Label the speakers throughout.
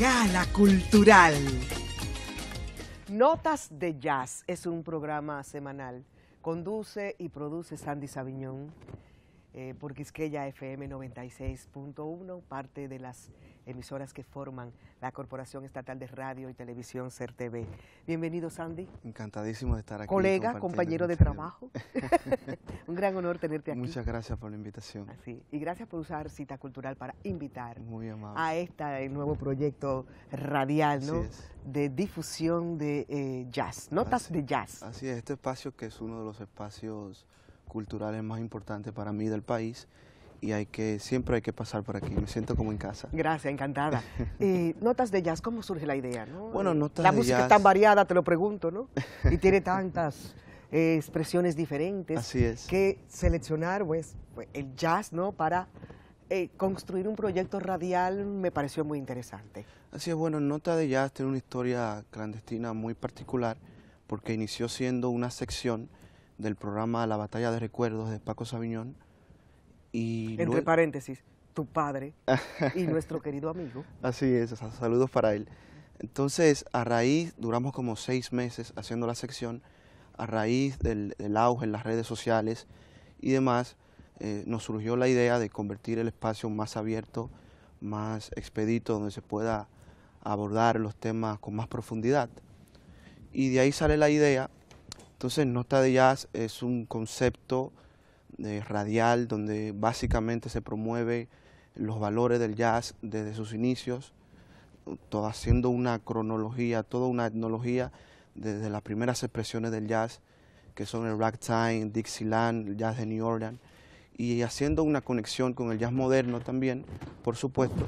Speaker 1: Gala Cultural. Notas de Jazz es un programa semanal. Conduce y produce Sandy Sabiñón por Quisqueya FM 96.1, parte de las emisoras que forman la Corporación Estatal de Radio y Televisión TV. Bienvenido, Sandy. Encantadísimo de estar aquí. Colega, compañero de trabajo. Un gran honor
Speaker 2: tenerte aquí. Muchas gracias por la invitación. Así.
Speaker 1: Y gracias por usar Cita Cultural para invitar a este nuevo proyecto radial de difusión de eh, jazz, notas de
Speaker 2: jazz. Así es, este espacio que es uno de los espacios culturales más importantes para mí del país y hay que, siempre hay que pasar por aquí. Me siento como en casa.
Speaker 1: Gracias, encantada. y eh, notas de jazz, ¿cómo surge la idea? Bueno, eh, notas de jazz. La música es tan variada, te lo pregunto, ¿no? Y tiene tantas eh, expresiones diferentes. Así es. Que seleccionar pues, pues, el jazz, ¿no? Para construir un proyecto radial me pareció muy interesante.
Speaker 2: Así es, bueno, Notas de Jazz tiene una historia clandestina muy particular porque inició siendo una sección del programa La Batalla de Recuerdos de Paco Sabiñón, entre
Speaker 1: paréntesis, tu padre y nuestro querido amigo.
Speaker 2: Así es, saludos para él. Entonces, a raíz, duramos como seis meses haciendo la sección, a raíz del, auge en las redes sociales y demás, eh, nos surgió la idea de convertir el espacio más abierto, más expedito, donde se pueda abordar los temas con más profundidad. Y de ahí sale la idea. Entonces, Nota de Jazz es un concepto radial donde básicamente se promueve los valores del jazz desde sus inicios, haciendo una cronología, toda una etnología desde las primeras expresiones del jazz, que son el ragtime, Dixieland, el jazz de New Orleans, y haciendo una conexión con el jazz moderno también, por supuesto.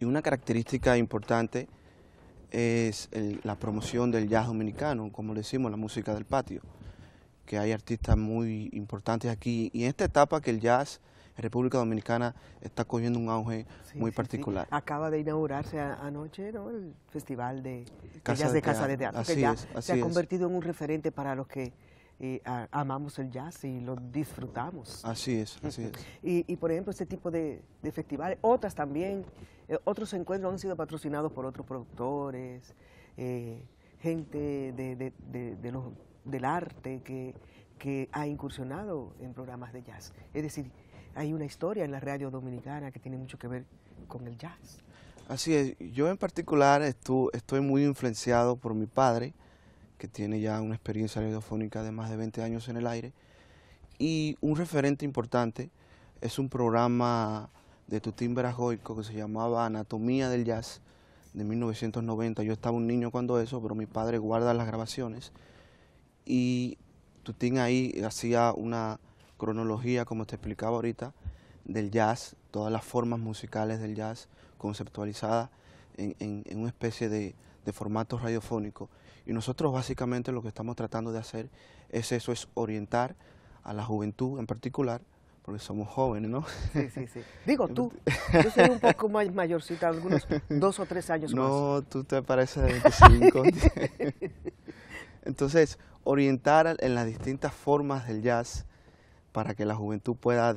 Speaker 2: Y una característica importante es la promoción del jazz dominicano, como le decimos, la música del patio que hay artistas muy importantes aquí y en esta etapa que el jazz en República Dominicana está cogiendo un auge muy particular.
Speaker 1: Acaba de inaugurarse anoche el Festival de, de Jazz de, Casa de Teatro, se ha convertido en un referente para los que eh, amamos el jazz y lo disfrutamos.
Speaker 2: Así es, así es.
Speaker 1: Y, por ejemplo, este tipo de, festivales, otras también, eh, otros encuentros han sido patrocinados por otros productores, eh, gente de, de los del arte que, ha incursionado en programas de jazz. Es decir, hay una historia en la radio dominicana que tiene mucho que ver con el jazz.
Speaker 2: Así es, yo en particular estoy muy influenciado por mi padre, que tiene ya una experiencia radiofónica de más de 20 años en el aire, y un referente importante es un programa de Tutín Verajoico que se llamaba Anatomía del Jazz de 1990. Yo estaba un niño cuando eso, pero mi padre guarda las grabaciones y Tutín ahí hacía una cronología, como te explicaba ahorita, del jazz, todas las formas musicales del jazz conceptualizadas en, en, una especie de, formato radiofónico. Y nosotros básicamente lo que estamos tratando de hacer es eso, es orientar a la juventud en particular, porque somos jóvenes, ¿no? Sí, sí, sí. Digo tú, yo soy un poco
Speaker 1: más mayorcita, algunos
Speaker 2: dos o tres años más. No, tú te pareces de 25. Entonces, orientar en las distintas formas del jazz para que la juventud pueda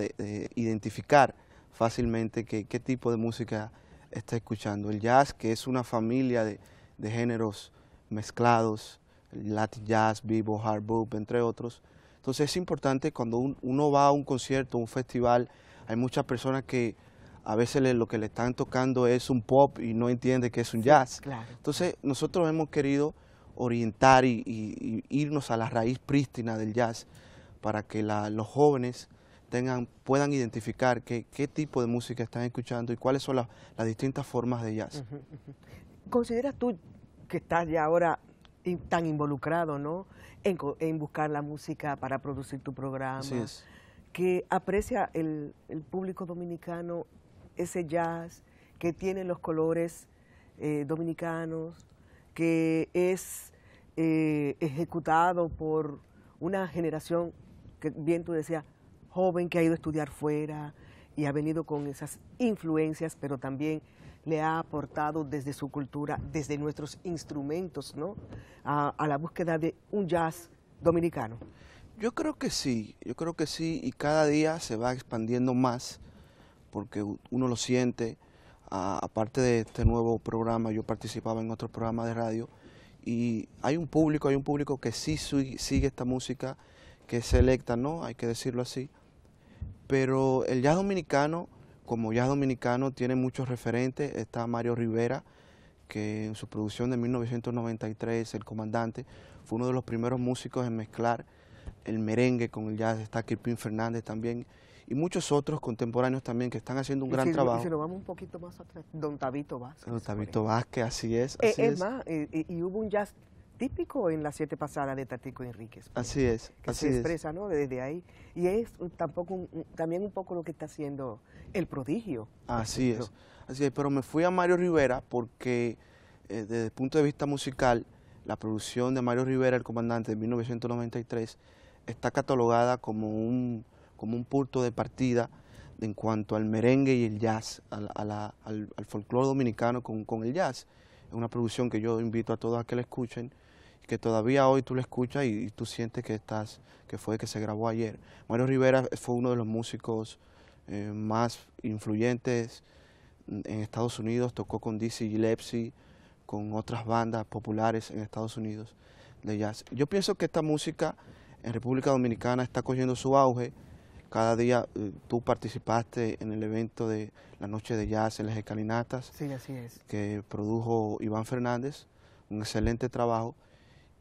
Speaker 2: identificar fácilmente qué, qué tipo de música está escuchando. El jazz, que es una familia de, géneros mezclados, Latin jazz, vivo, hard bop, entre otros. Entonces es importante cuando uno va a un concierto, un festival, hay muchas personas que a veces lo que le están tocando es un pop y no entiende que es un jazz. Entonces nosotros hemos querido orientar y, irnos a la raíz prístina del jazz para que los jóvenes tengan, puedan identificar qué tipo de música están escuchando y cuáles son las distintas formas de jazz.
Speaker 1: ¿Consideras tú que estás ya ahora tan involucrado ¿no? en, buscar la música para producir tu programa? Que aprecia el, público dominicano ese jazz que tiene los colores eh, dominicanos, que es eh, ejecutado por una generación que bien tú decías, joven que ha ido a estudiar fuera y ha venido con esas influencias, pero también le ha aportado desde su cultura, desde nuestros instrumentos, ¿no? A, la búsqueda de un jazz dominicano.
Speaker 2: Yo creo que sí, yo creo que sí, y cada día se va expandiendo más, porque uno lo siente. aparte de este nuevo programa, yo participaba en otro programa de radio, y hay un público, hay un público que sí sigue esta música, que es selecta, ¿no? Hay que decirlo así. Pero el jazz dominicano, como jazz dominicano, tiene muchos referentes. Está Mario Rivera, que en su producción de 1993, El Comandante, fue uno de los primeros músicos en mezclar el merengue con el jazz. Está Kirpin Fernández también, y muchos otros contemporáneos también que están haciendo un gran trabajo. Si
Speaker 1: nos vamos un poquito más atrás, Don Tabito Vázquez.
Speaker 2: Don Tabito Vázquez, eh, así es. es, más,
Speaker 1: eh, eh, y, hubo un jazz típico en las siete pasadas de Tatico Enríquez.
Speaker 2: Así es, que así se expresa,
Speaker 1: ¿no? Desde ahí. Y es tampoco también un poco lo que está haciendo el prodigio.
Speaker 2: Así es, así es. Pero me fui a Mario Rivera porque desde el punto de vista musical, la producción de Mario Rivera, el comandante, de 1993, está catalogada como un como un punto de partida en cuanto al merengue y el jazz, al, folclore dominicano con, el jazz. Es una producción que yo invito a todos a que la escuchen, que todavía hoy tú la escuchas y, tú sientes que estás, que fue que se grabó ayer. Mario Rivera fue uno de los músicos eh, más influyentes en Estados Unidos, tocó con Dizzy Gillespie, con otras bandas populares en Estados Unidos de jazz. Yo pienso que esta música en República Dominicana está cogiendo su auge, cada día eh, tú participaste en el evento de la noche de jazz en las escalinatas. Sí, así es. Que produjo Iván Fernández, un excelente trabajo.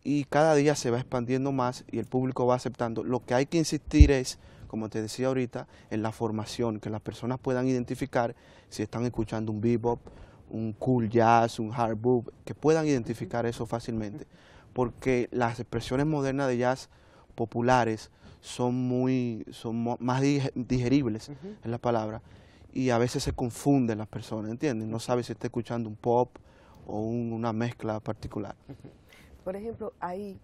Speaker 2: Y cada día se va expandiendo más y el público va aceptando. Lo que hay que insistir es, como te decía ahorita, en la formación, que las personas puedan identificar si están escuchando un bebop, un cool jazz, un hard bop, que puedan identificar eso fácilmente. Porque las expresiones modernas de jazz populares son muy son más digeribles en la palabra y a veces se confunden las personas, entienden No sabe si está escuchando un pop o una mezcla particular.
Speaker 1: Por ejemplo, ahí,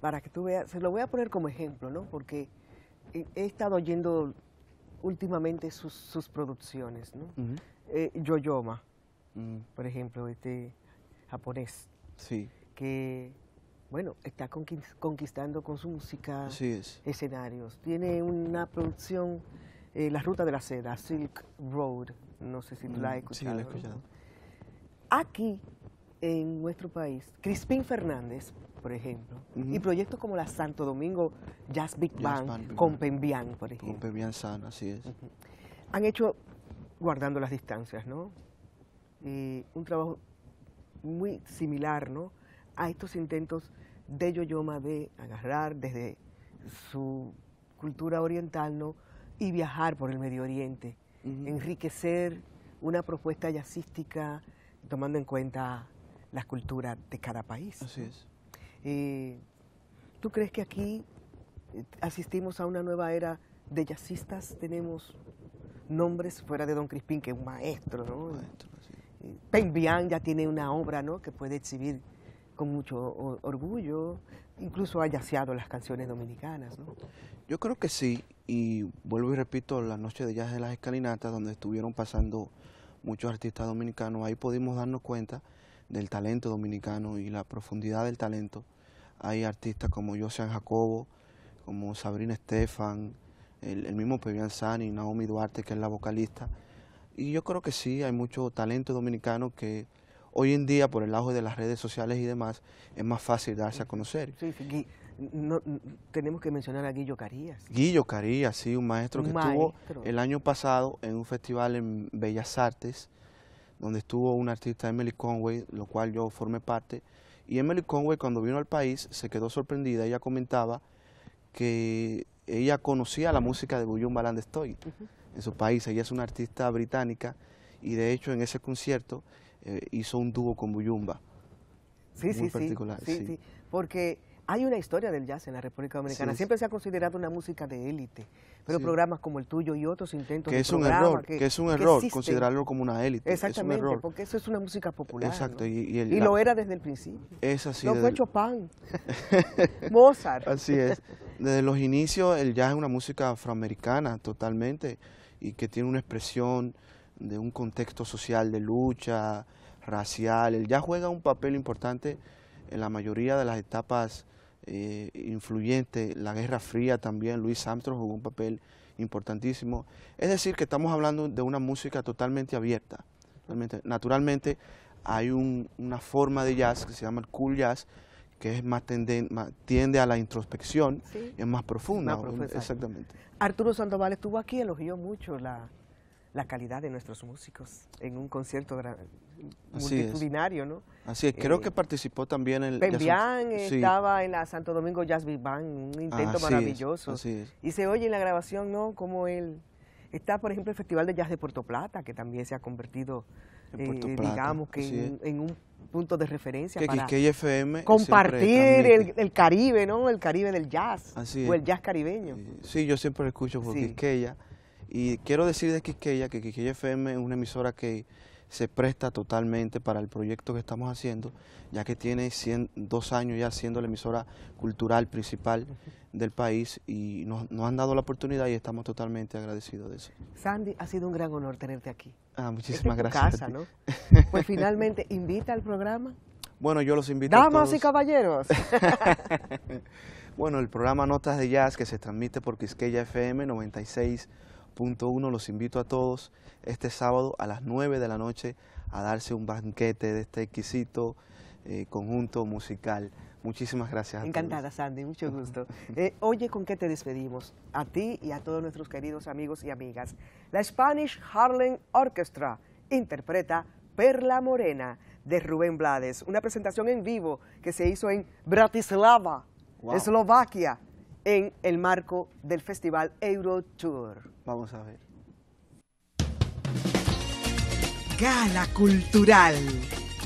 Speaker 1: para que tú veas, se lo voy a poner como ejemplo, ¿no? Porque he estado oyendo últimamente sus, producciones, ¿no? Eh, Yoyoma, mm. por ejemplo, este japonés. Sí. Que bueno, está conquistando con su música escenarios. Tiene una producción, eh, La Ruta de la Seda, Silk Road, no sé si mm, la he escuchado. Aquí, en nuestro país, Crispin Fernández, por ejemplo, y proyectos como la Santo Domingo Jazz Big Band, con por ejemplo.
Speaker 2: Con Sana, así es.
Speaker 1: Han hecho, guardando las distancias, ¿no? Y eh, un trabajo muy similar, ¿no? A estos intentos de Yoyoma de agarrar desde su cultura oriental ¿no? y viajar por el Medio Oriente, enriquecer una propuesta yacística tomando en cuenta las culturas de cada país. Así es. Eh, ¿Tú crees que aquí eh, asistimos a una nueva era de yacistas Tenemos nombres fuera de Don Crispín, que es un maestro, ¿no? Maestro, eh, ya tiene una obra ¿no? que puede exhibir con mucho orgullo, incluso ha yaceado las canciones dominicanas, ¿no?
Speaker 2: Yo creo que sí, y vuelvo y repito, la noche de jazz de las escalinatas, donde estuvieron pasando muchos artistas dominicanos, ahí pudimos darnos cuenta del talento dominicano y la profundidad del talento. Hay artistas como Josean Jacobo, como Sabrina Estefan, el, mismo Pebian Sani, Naomi Duarte, que es la vocalista. Y yo creo que sí, hay mucho talento dominicano que hoy en día por el auge de las redes sociales y demás es más fácil darse a conocer.
Speaker 1: Sí, sí, tenemos que mencionar a Guillo Carías.
Speaker 2: Guillo Carías, sí, un maestro que estuvo el año pasado en un festival en Bellas Artes, donde estuvo una artista Emily Conway, lo cual yo formé parte. Y Emily Conway cuando vino al país se quedó sorprendida, ella comentaba que ella conocía la música de William Balandestoy en su país, ella es una artista británica y de hecho en ese concierto eh, hizo un dúo con Buyumba. Sí, sí, sí, sí,
Speaker 1: Porque hay una historia del jazz en la República Dominicana. Siempre se ha considerado una música de élite. Pero programas como el tuyo y otros intentos que es un error que, es un error considerarlo como una élite. Exactamente, porque eso es una música popular.
Speaker 2: Exacto. Y, lo era
Speaker 1: desde el principio.
Speaker 2: Es así. Lo fue Chopin, Mozart. Así es. Desde los inicios el jazz es una música afroamericana totalmente y que tiene una expresión de un contexto social de lucha, racial, el jazz juega un papel importante en la mayoría de las etapas eh, influyentes, la Guerra Fría también, Luis Armstrong jugó un papel importantísimo. Es decir, que estamos hablando de una música totalmente abierta. Naturalmente hay una forma de jazz que se llama el cool jazz, que es más, tiende a la introspección, es más profunda. Más exactamente.
Speaker 1: Arturo Sandoval estuvo aquí, elogió mucho la, la calidad de nuestros músicos en un concierto multitudinario, ¿no? Así es, creo que eh,
Speaker 2: participó también el... estaba
Speaker 1: en la Santo Domingo Jazz Big Band, un intento maravilloso. Y se oye en la grabación, ¿no?, como él... Está, por ejemplo, el Festival de Jazz de Puerto Plata, que también se ha convertido, eh, digamos, que en, un punto de referencia para FM compartir el, Caribe, ¿no? El Caribe del jazz, o el jazz caribeño.
Speaker 2: Sí, yo siempre lo escucho por Quisqueya y quiero decir de Quisqueya que Quisqueya FM es una emisora que se presta totalmente para el proyecto que estamos haciendo, ya que tiene dos años ya siendo la emisora cultural principal del país y nos, han dado la oportunidad y estamos totalmente agradecidos de eso.
Speaker 1: Sandy, ha sido un gran honor tenerte aquí.
Speaker 2: Ah, muchísimas gracias. casa, ¿no?
Speaker 1: Pues finalmente, invita al programa.
Speaker 2: Bueno, yo los invito Damas a y caballeros. bueno, el programa Notas de Jazz que se transmite por Quisqueya FM 96. Punto uno, los invito a todos este sábado a las 9 de la noche a darse un banquete de este exquisito eh, conjunto musical. Muchísimas gracias. Encantada,
Speaker 1: Sandy, mucho gusto. Eh, oye, ¿con qué te despedimos? A ti y a todos nuestros queridos amigos y amigas. La Spanish Harlem Orchestra interpreta Perla Morena de Rubén Blades, una presentación en vivo que se hizo en Bratislava, Eslovaquia, en el marco del festival
Speaker 2: Eurotour. Vamos a ver.
Speaker 1: Gala Cultural.